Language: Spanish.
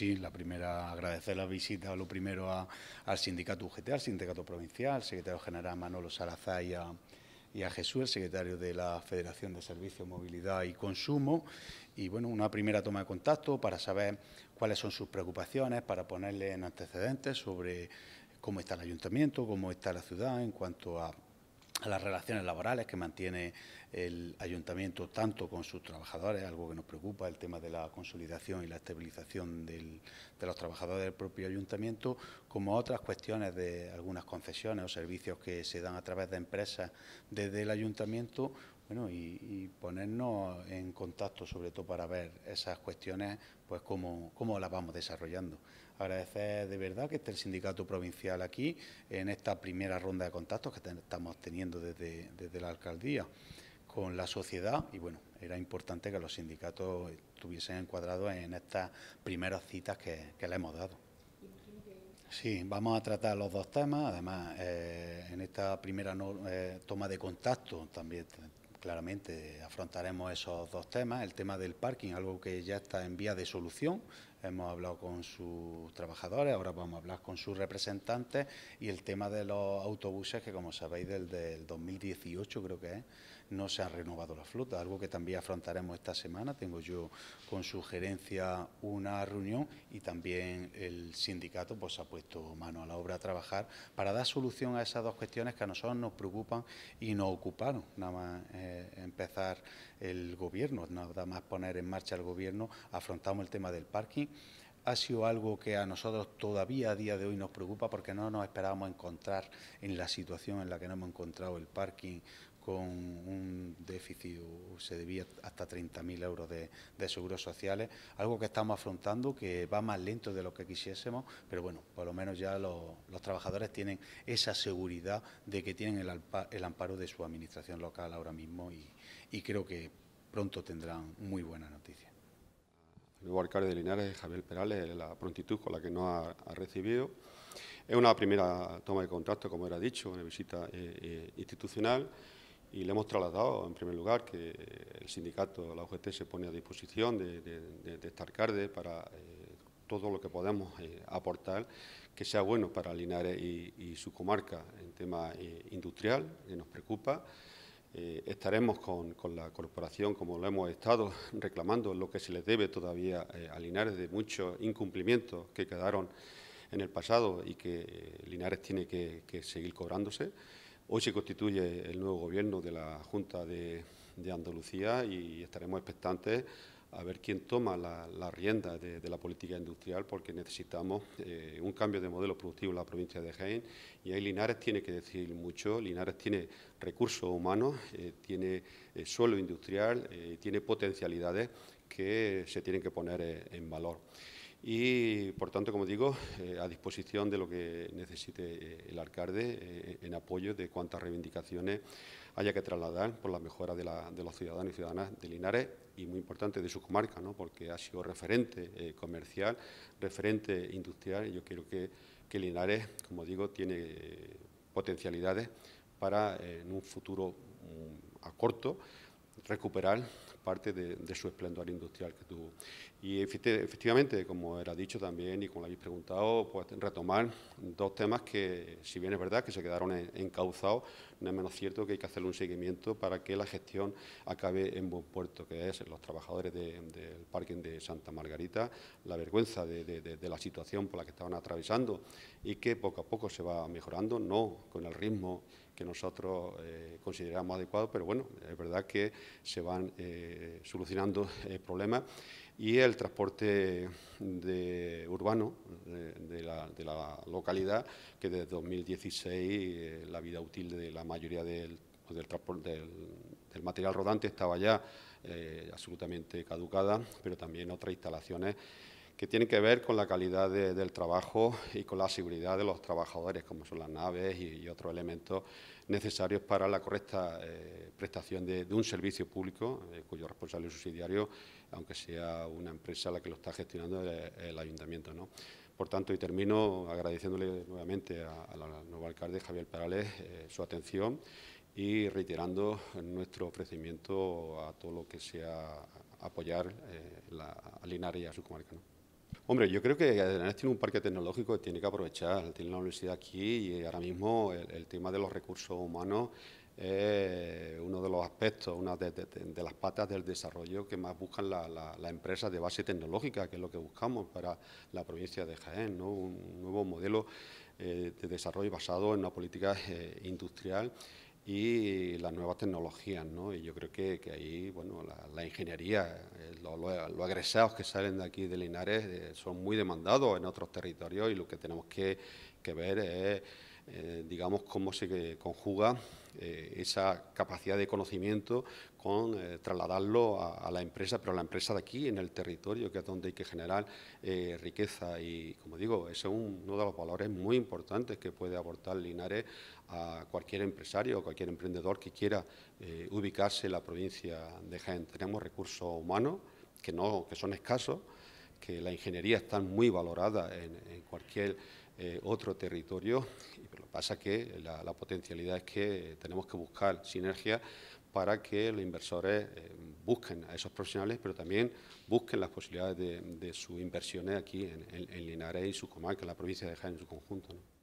sí, la primera, agradecer la visita, lo primero al sindicato UGT, al sindicato provincial, al secretario general Manolo Salazar y a, y a Jesús, el secretario de la Federación de Servicios, Movilidad y Consumo. Y bueno, una primera toma de contacto para saber cuáles son sus preocupaciones, para ponerle en antecedentes sobre cómo está el ayuntamiento, cómo está la ciudad en cuanto a a las relaciones laborales que mantiene el ayuntamiento tanto con sus trabajadores, algo que nos preocupa, el tema de la consolidación y la estabilización de los trabajadores del propio ayuntamiento, como otras cuestiones de algunas concesiones o servicios que se dan a través de empresas desde el ayuntamiento, bueno, y, ponernos en contacto sobre todo para ver esas cuestiones, pues cómo, cómo las vamos desarrollando. Agradecer de verdad que esté el sindicato provincial aquí en esta primera ronda de contactos que estamos teniendo desde, la alcaldía con la sociedad y bueno, era importante que los sindicatos estuviesen encuadrados en estas primeras citas que, que le hemos dado. Sí, vamos a tratar los dos temas. Además, eh, en esta primera eh, toma de contacto también Claramente afrontaremos esos dos temas, el tema del parking, algo que ya está en vía de solución, hemos hablado con sus trabajadores, ahora vamos a hablar con sus representantes y el tema de los autobuses, que como sabéis, del, del 2018 creo que es, no se ha renovado la flota, algo que también afrontaremos esta semana. Tengo yo con su gerencia una reunión y también el sindicato pues ha puesto mano a la obra a trabajar para dar solución a esas dos cuestiones que a nosotros nos preocupan y nos ocuparon, nada más eh, empezar el gobierno, nada más poner en marcha el gobierno, afrontamos el tema del parking ha sido algo que a nosotros todavía a día de hoy nos preocupa porque no nos esperábamos encontrar en la situación en la que no hemos encontrado el parking con un déficit, se debía hasta 30.000 euros de, seguros sociales, algo que estamos afrontando que va más lento de lo que quisiésemos, pero bueno, por lo menos ya los, trabajadores tienen esa seguridad de que tienen el, amparo de su administración local ahora mismo y, y creo que pronto tendrán muy buena noticia el nuevo alcalde de Linares, Javier Perales, la prontitud con la que nos ha, recibido. Es una primera toma de contacto, como era dicho, una visita eh, eh, institucional y le hemos trasladado, en primer lugar, que el sindicato, la UGT, se pone a disposición de, de, alcalde para eh, todo lo que podamos aportar que sea bueno para Linares y, y su comarca en tema industrial, que nos preocupa. Eh, estaremos con, la corporación, como lo hemos estado reclamando, lo que se les debe todavía eh, a Linares de muchos incumplimientos que quedaron en el pasado y que eh, Linares tiene que, seguir cobrándose. Hoy se constituye el nuevo gobierno de la Junta de Andalucía y estaremos expectantes a ver quién toma la, rienda de, la política industrial, porque necesitamos eh, un cambio de modelo productivo en la provincia de Jaén y ahí Linares tiene que decir mucho. Linares tiene recursos humanos, eh, tiene eh, suelo industrial, tiene potencialidades que se tienen que poner en valor y, por tanto, como digo, eh, a disposición de lo que necesite eh, el alcalde eh, en apoyo de cuantas reivindicaciones haya que trasladar por la mejora de, los ciudadanos y ciudadanas de Linares y, muy importante, de su comarca, ¿no? porque ha sido referente comercial, referente industrial y yo creo que, Linares, como digo, tiene potencialidades para, en un futuro mm, a corto, recuperar parte de, su esplendor industrial que tuvo. Y efectivamente, como era dicho también y como lo habéis preguntado, pues retomar dos temas que, si bien es verdad que se quedaron encauzados, no es menos cierto que hay que hacerle un seguimiento para que la gestión acabe en buen puerto, que es los trabajadores del parque de parking de Santa Margarita, la vergüenza de, de, la situación por la que estaban atravesando y que poco a poco se va mejorando, no con el ritmo que nosotros eh, consideramos adecuado, pero bueno, es verdad que se van eh, solucionando eh, problemas y el transporte urbano de, la, localidad, que desde 2016 la vida útil de la mayoría del, pues, del material rodante estaba ya absolutamente caducada, pero también otras instalaciones que tienen que ver con la calidad del trabajo y con la seguridad de los trabajadores, como son las naves y, otros elementos necesarios para la correcta eh, prestación de, un servicio público, eh, cuyo responsable subsidiario, aunque sea una empresa la que lo está gestionando, el, ayuntamiento. ¿no? Por tanto, y termino agradeciéndole nuevamente al nuevo alcalde Javier Perales eh, su atención y reiterando nuestro ofrecimiento a todo lo que sea apoyar la, a Linares y a su comarca. Hombre, yo creo que Arenales tiene un parque tecnológico que tiene que aprovechar. Tiene la universidad aquí y ahora mismo el, tema de los recursos humanos es uno de los aspectos, una de, las patas del desarrollo que más buscan las empresas de base tecnológica, que es lo que buscamos para la provincia de Jaén, un nuevo modelo eh, de desarrollo basado en una política eh, industrial y las nuevas tecnologías, ¿no? Y yo creo que, que ahí, bueno, la, ingeniería, eh, los, agresados que salen de aquí de Linares eh, son muy demandados en otros territorios y lo que tenemos que, que ver es eh, digamos, cómo se eh, conjuga eh, esa capacidad de conocimiento con trasladarlo a, la empresa, pero a la empresa de aquí, en el territorio, que es donde hay que generar riqueza. Y, como digo, ese es uno de los valores muy importantes que puede aportar Linares a cualquier empresario o cualquier emprendedor que quiera ubicarse en la provincia de Jaén. Tenemos recursos humanos que, no, que son escasos, que la ingeniería está muy valorada en, en cualquier eh, otro territorio. y lo que pasa es que la, potencialidad es que tenemos que buscar sinergia para que los inversores eh, busquen a esos profesionales, pero también busquen las posibilidades de, sus inversiones aquí en, en Linares y su comarca, la provincia de Jaén en su conjunto. ¿no?